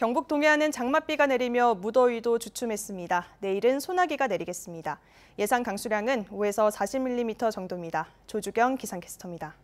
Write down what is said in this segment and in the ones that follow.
경북 동해안은 장맛비가 내리며 무더위도 주춤했습니다. 내일은 소나기가 내리겠습니다. 예상 강수량은 5에서 40mm 정도입니다. 조주경 기상캐스터입니다.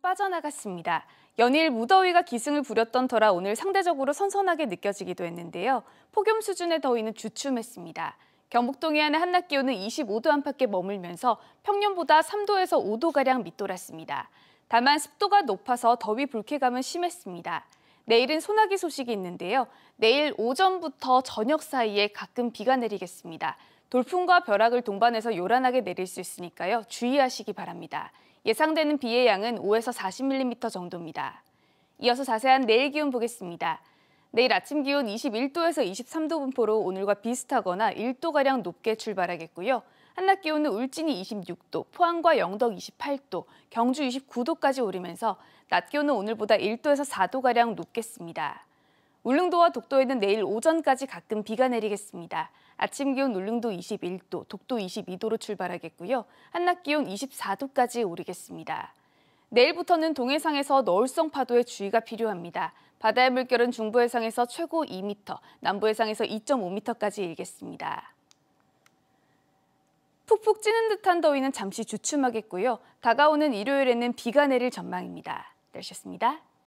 빠져나갔습니다. 연일 무더위가 기승을 부렸던 터라 오늘 상대적으로 선선하게 느껴지기도 했는데요. 폭염 수준의 더위는 주춤했습니다. 경북 동해안의 한낮 기온은 25도 안팎에 머물면서 평년보다 3도에서 5도가량 밑돌았습니다. 다만 습도가 높아서 더위 불쾌감은 심했습니다. 내일은 소나기 소식이 있는데요. 내일 오전부터 저녁 사이에 가끔 비가 내리겠습니다. 돌풍과 벼락을 동반해서 요란하게 내릴 수 있으니까요. 주의하시기 바랍니다. 예상되는 비의 양은 5에서 40mm 정도입니다. 이어서 자세한 내일 기온 보겠습니다. 내일 아침 기온 21도에서 23도 분포로 오늘과 비슷하거나 1도가량 높게 출발하겠고요. 한낮 기온은 울진이 26도, 포항과 영덕 28도, 경주 29도까지 오르면서 낮 기온은 오늘보다 1도에서 4도가량 높겠습니다. 울릉도와 독도에는 내일 오전까지 가끔 비가 내리겠습니다. 아침 기온 울릉도 21도, 독도 22도로 출발하겠고요. 한낮 기온 24도까지 오르겠습니다. 내일부터는 동해상에서 너울성 파도에 주의가 필요합니다. 바다의 물결은 중부 해상에서 최고 2m, 남부 해상에서 2.5m까지 일겠습니다. 푹푹 찌는 듯한 더위는 잠시 주춤하겠고요. 다가오는 일요일에는 비가 내릴 전망입니다. 날씨였습니다.